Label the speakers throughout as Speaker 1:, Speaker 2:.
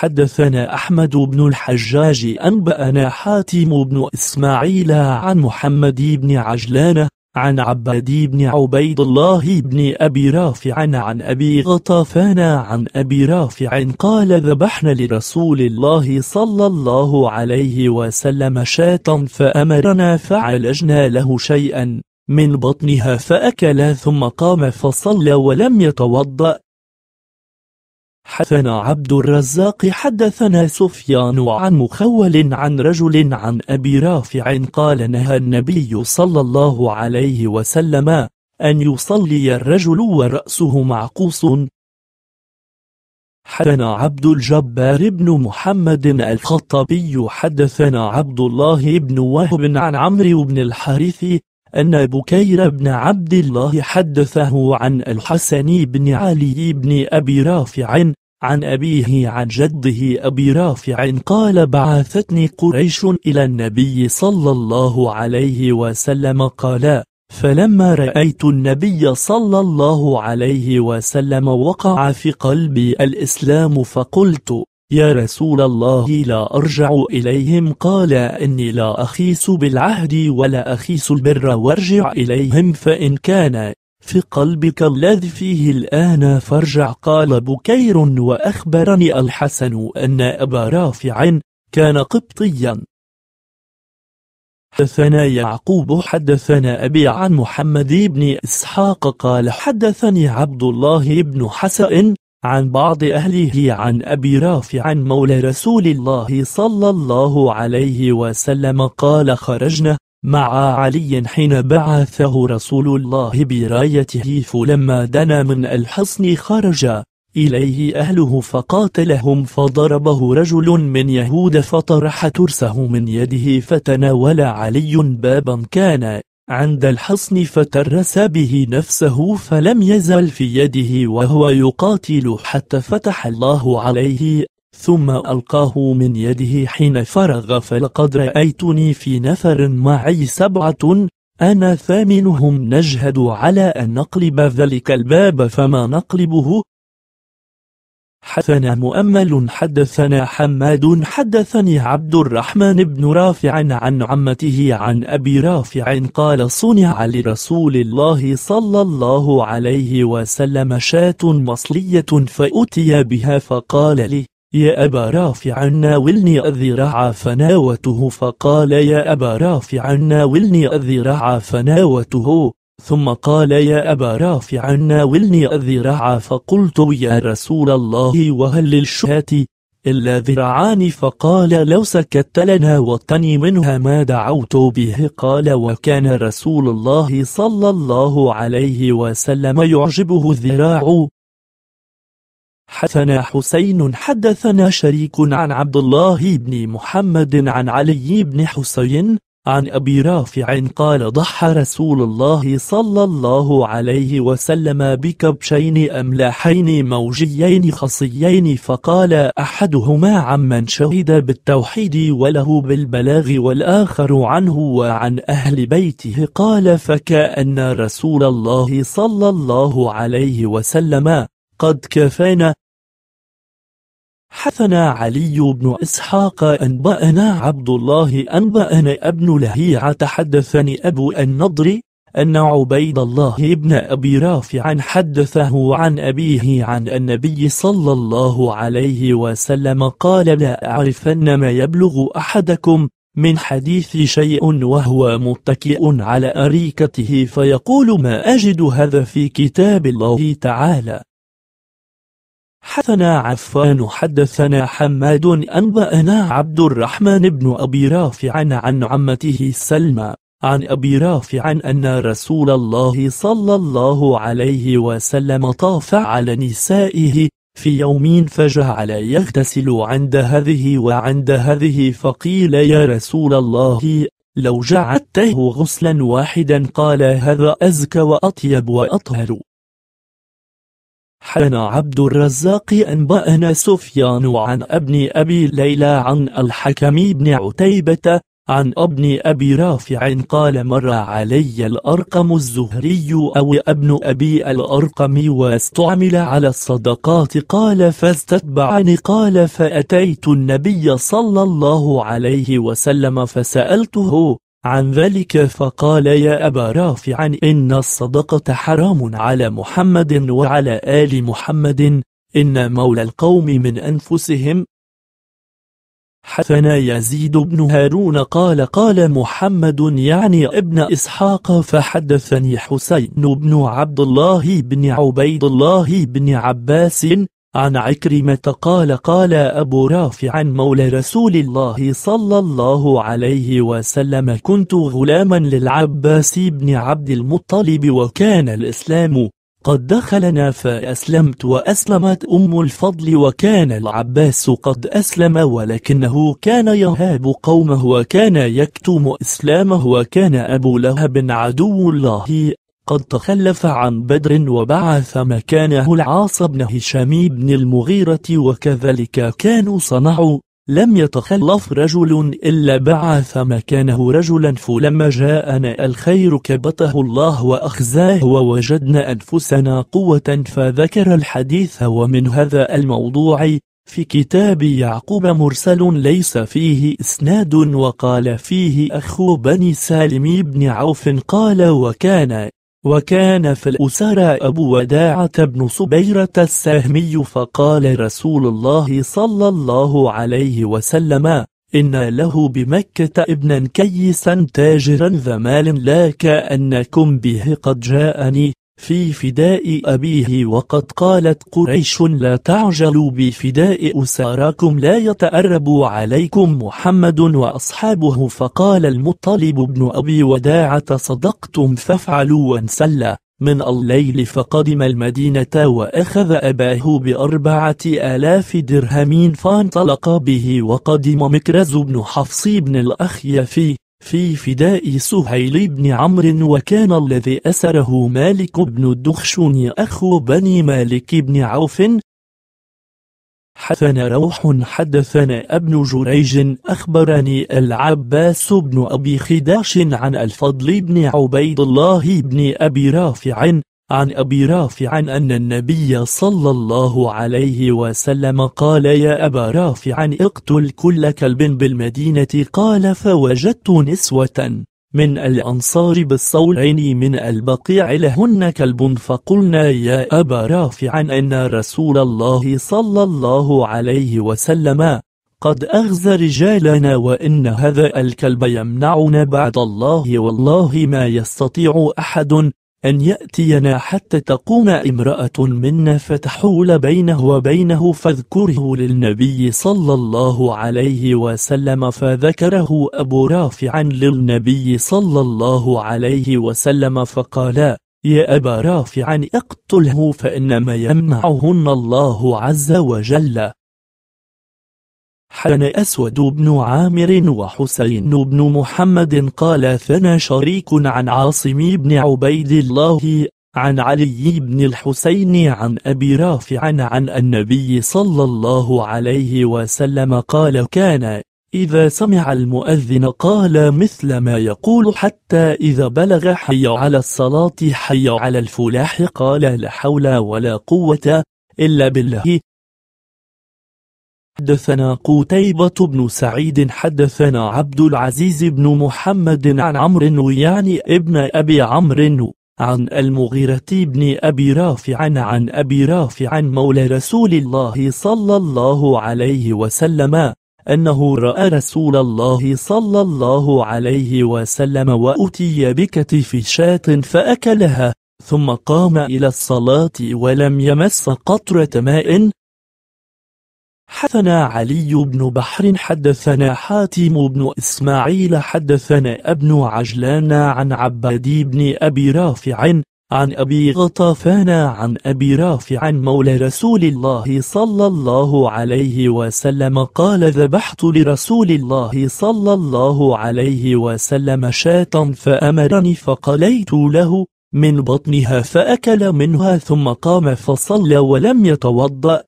Speaker 1: حدثنا أحمد بن الحجاج أنبأنا حاتم بن إسماعيل عن محمد بن عجلان عن عباد بن عبيد الله بن أبي رافع عن أبي غطافان عن أبي رافع قال ذبحنا لرسول الله صلى الله عليه وسلم شاة فأمرنا فعلجنا له شيئا من بطنها فأكل ثم قام فصلى ولم يتوضأ حدثنا عبد الرزاق حدثنا سفيان عن مخول عن رجل عن أبي رافع قال نهى النبي صلى الله عليه وسلم أن يصلي الرجل ورأسه معقوص حدثنا عبد الجبار بن محمد الخطبي حدثنا عبد الله بن وهب عن عمرو بن الحارث أن بكير بن عبد الله حدثه عن الحسن بن علي بن أبي رافع عن أبيه عن جده أبي رافع قال بعثتني قريش إلى النبي صلى الله عليه وسلم قال فلما رأيت النبي صلى الله عليه وسلم وقع في قلبي الإسلام فقلت يا رسول الله لا أرجع إليهم قال إني لا أخيس بالعهد ولا أخيس البر وارجع إليهم فإن كان في قلبك الذي فيه الآن فارجع قال بكير وأخبرني الحسن أن أبا رافع كان قبطيا حدثنا يعقوب حدثنا أبي عن محمد بن إسحاق قال حدثني عبد الله بن حسن عن بعض أهله عن أبي رافع مولى رسول الله صلى الله عليه وسلم قال خرجنا مع علي حين بعثه رسول الله برايته فلما دنا من الحصن خرج إليه أهله فقاتلهم فضربه رجل من يهود فطرح ترسه من يده فتناول علي بابا كان عند الحصن فترس به نفسه فلم يزل في يده وهو يقاتل حتى فتح الله عليه ثم ألقاه من يده حين فرغ فلقد رأيتني في نفر معي سبعة أنا ثامنهم نجهد على أن نقلب ذلك الباب فما نقلبه حدثنا مؤمل حدثنا حماد حدثني عبد الرحمن بن رافع عن عمته عن أبي رافع قال صنع لرسول الله صلى الله عليه وسلم شاة مصلية فأتي بها فقال لي يا أبا رافع ناولني الذراع فناوته فقال يا أبا رافع ناولني الذراع فناوته ثم قال يا أبا رافع ناولني الذراع فقلت يا رسول الله وهل للشهاة إلا ذراعان فقال لو سكت لنا وطني منها ما دعوت به قال وكان رسول الله صلى الله عليه وسلم يعجبه الذراع حدثنا حسين حدثنا شريك عن عبد الله بن محمد عن علي بن حسين عن أبي رافع قال ضحى رسول الله صلى الله عليه وسلم بكبشين أملاحين موجيين خصيين فقال أحدهما عمن شهد بالتوحيد وله بالبلاغ والآخر عنه وعن أهل بيته قال فكأن رسول الله صلى الله عليه وسلم قد كفانا حثنا علي بن إسحاق أنبأنا عبد الله أنبأنا ابن لهيعة حدثني أبو النضر أن عبيد الله بن أبي رافع حدثه عن أبيه عن النبي صلى الله عليه وسلم قال لا أعرفن ما يبلغ أحدكم من حديث شيء وهو متكئ على أريكته فيقول ما أجد هذا في كتاب الله تعالى حدثنا عفان حدثنا حماد أنبأنا عبد الرحمن بن أبي رافع عن عمته سلمى عن أبي رافع أن رسول الله صلى الله عليه وسلم طاف على نسائه في يوم فجعل يغتسل عند هذه وعند هذه فقيل يا رسول الله لو جعلته غسلا واحدا قال هذا أزكى وأطيب وأطهر حدثنا عبد الرزاق أنبأنا سفيان عن ابن أبي ليلى عن الحكم بن عتيبة عن ابن أبي رافع قال مر علي الأرقم الزهري أو ابن أبي الأرقم واستعمل على الصدقات قال فاستتبعني قال فأتيت النبي صلى الله عليه وسلم فسألته عن ذلك فقال يا أبا رافع إن الصدقة حرام على محمد وعلى آل محمد إن مولى القوم من أنفسهم حثنا يزيد بن هارون قال قال محمد يعني ابن إسحاق فحدثني حسين بن عبد الله بن عبيد الله بن عباس عن عكرمة قال قال أبو رافع مولى رسول الله صلى الله عليه وسلم كنت غلاما للعباس بن عبد المطلب وكان الإسلام قد دخلنا فأسلمت وأسلمت أم الفضل وكان العباس قد أسلم ولكنه كان يهاب قومه وكان يكتم إسلامه وكان أبو لهب عدو الله قد تخلف عن بدر وبعث مكانه العاص بن هشام بن المغيرة وكذلك كانوا صنعوا لم يتخلف رجل إلا بعث مكانه رجلا فلما جاءنا الخير كبته الله وأخزاه ووجدنا أنفسنا قوة فذكر الحديث ومن هذا الموضوع في كتاب يعقوب مرسل ليس فيه إسناد وقال فيه أخو بني سالم بن عوف قال وكان وكان في الأسرى أبو وداعة بن صبيرة السهمي فقال رسول الله صلى الله عليه وسلم إن له بمكة ابنا كيسا تاجرا ذا مال لا كأنكم به قد جاءني في فداء أبيه وقد قالت قريش لا تعجلوا بفداء أساراكم لا يتأرب عليكم محمد وأصحابه فقال المطلب بن أبي وداعة صدقتم فافعلوا وانسلى من الليل فقدم المدينة وأخذ أباه بأربعة آلاف درهمين فانطلق به وقدم مكرز بن حفص بن الأخيفي في فداء سهيل بن عمرو وكان الذي أسره مالك بن الدخشون أخو بني مالك بن عوف حثنا روح حدثنا ابن جريج أخبرني العباس بن أبي خداش عن الفضل بن عبيد الله بن أبي رافع عن أبي رافع أن النبي صلى الله عليه وسلم قال يا أبا رافع اقتل كل كلب بالمدينة قال فوجدت نسوة من الأنصار بالصولين من البقيع لهن كلب فقلنا يا أبا رافع أن رسول الله صلى الله عليه وسلم قد أغزى رجالنا وإن هذا الكلب يمنعنا بعد الله والله ما يستطيع أحد أن يأتينا حتى تقوم امرأة منا فتحول بينه وبينه فاذكره للنبي صلى الله عليه وسلم فذكره أبو رافع للنبي صلى الله عليه وسلم فقال يا أبا رافع اقتله فإنما يمنعهن الله عز وجل حان أسود بن عامر وحسين بن محمد قال ثنى شريك عن عاصم بن عبيد الله عن علي بن الحسين عن أبي رافع عن النبي صلى الله عليه وسلم قال كان إذا سمع المؤذن قال مثل ما يقول حتى إذا بلغ حي على الصلاة حي على الفلاح قال لا حول ولا قوة إلا بالله حدثنا قتيبة بن سعيد حدثنا عبد العزيز بن محمد عن عمرو يعني ابن أبي عمرو عن المغيرة بن أبي رافع عن أبي رافع مولى رسول الله صلى الله عليه وسلم أنه رأى رسول الله صلى الله عليه وسلم وأتي بكتف شاة فأكلها ثم قام إلى الصلاة ولم يمس قطرة ماء حدثنا علي بن بحر حدثنا حاتم بن إسماعيل حدثنا ابن عجلان عن عباد بن أبي رافع عن أبي غطفان عن أبي رافع مولى رسول الله صلى الله عليه وسلم قال ذبحت لرسول الله صلى الله عليه وسلم شاة فأمرني فقليت له من بطنها فأكل منها ثم قام فصلى ولم يتوضأ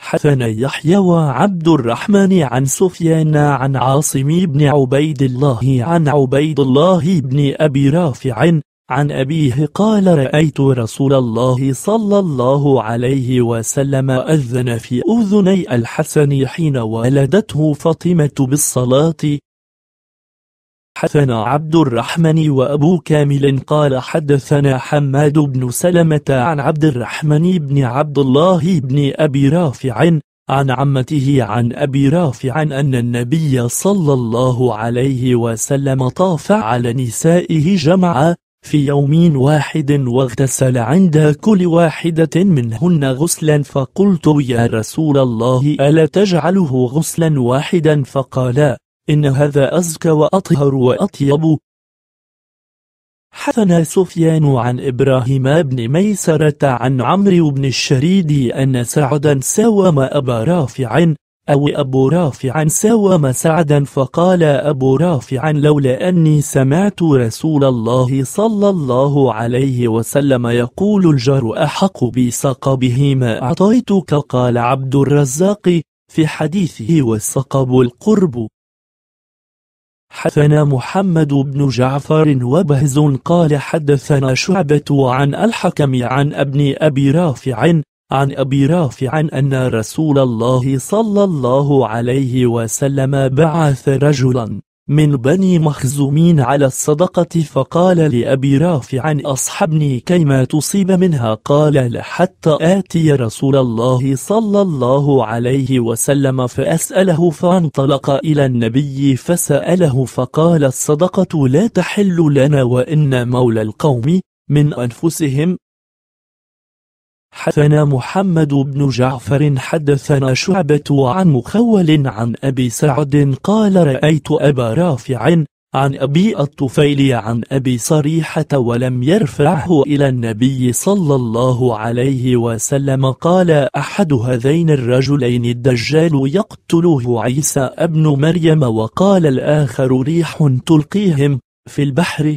Speaker 1: حسن يحيى وعبد الرحمن عن سفيان عن عاصم بن عبيد الله عن عبيد الله بن أبي رافع عن أبيه قال رأيت رسول الله صلى الله عليه وسلم أذن في أذني الحسن حين ولدته فاطمة بالصلاة حدثنا عبد الرحمن وأبو كامل قال حدثنا حماد بن سلمة عن عبد الرحمن بن عبد الله بن أبي رافع عن عمته عن أبي رافع أن النبي صلى الله عليه وسلم طاف على نسائه جمعا في يوم واحد واغتسل عند كل واحدة منهن غسلا فقلت يا رسول الله ألا تجعله غسلا واحدا فقال إن هذا أزكى وأطهر وأطيب حثنا سفيان عن إبراهيم بن ميسرة عن عمرو بن الشريد أن سعدا ساوم أبا رافع أو أبو رافع ساوم سعدا فقال أبو رافع لولا أني سمعت رسول الله صلى الله عليه وسلم يقول الجار أحق به ما أعطيتك قال عبد الرزاق في حديثه والسقب القرب حدثنا محمد بن جعفر وبهز قال حدثنا شعبة عن الحكم عن ابن أبي رافع عن أبي رافع أن رسول الله صلى الله عليه وسلم بعث رجلا من بني مخزومين على الصدقة فقال لأبي رافع أصحبني كيما تصيب منها قال لحتى آتي رسول الله صلى الله عليه وسلم فأسأله فانطلق إلى النبي فسأله فقال الصدقة لا تحل لنا وإن مولى القوم من أنفسهم حدثنا محمد بن جعفر حدثنا شعبة عن مخول عن أبي سعد قال رأيت أبا رافع عن أبي الطفيل عن أبي صريحة ولم يرفعه إلى النبي صلى الله عليه وسلم قال أحد هذين الرجلين الدجال يقتله عيسى ابن مريم وقال الآخر ريح تلقيهم في البحر